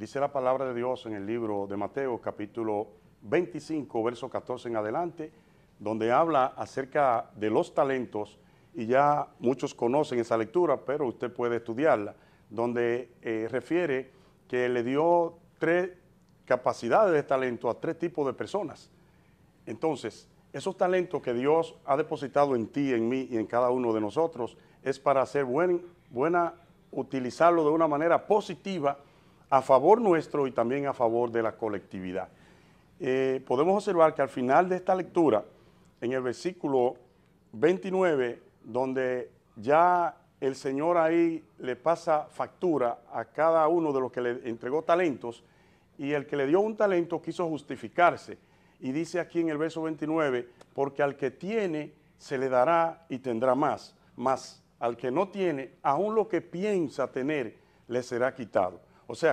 Dice la palabra de Dios en el libro de Mateo, capítulo 25, verso 14 en adelante, donde habla acerca de los talentos, y ya muchos conocen esa lectura, pero usted puede estudiarla, donde eh, refiere que le dio tres capacidades de talento a tres tipos de personas. Entonces, esos talentos que Dios ha depositado en ti, en mí y en cada uno de nosotros, es para hacer buena, utilizarlo de una manera positiva a favor nuestro y también a favor de la colectividad. Eh, podemos observar que al final de esta lectura, en el versículo 29, donde ya el Señor ahí le pasa factura a cada uno de los que le entregó talentos, y el que le dio un talento quiso justificarse. Y dice aquí en el verso 29, porque al que tiene se le dará y tendrá más, mas al que no tiene, aún lo que piensa tener le será quitado.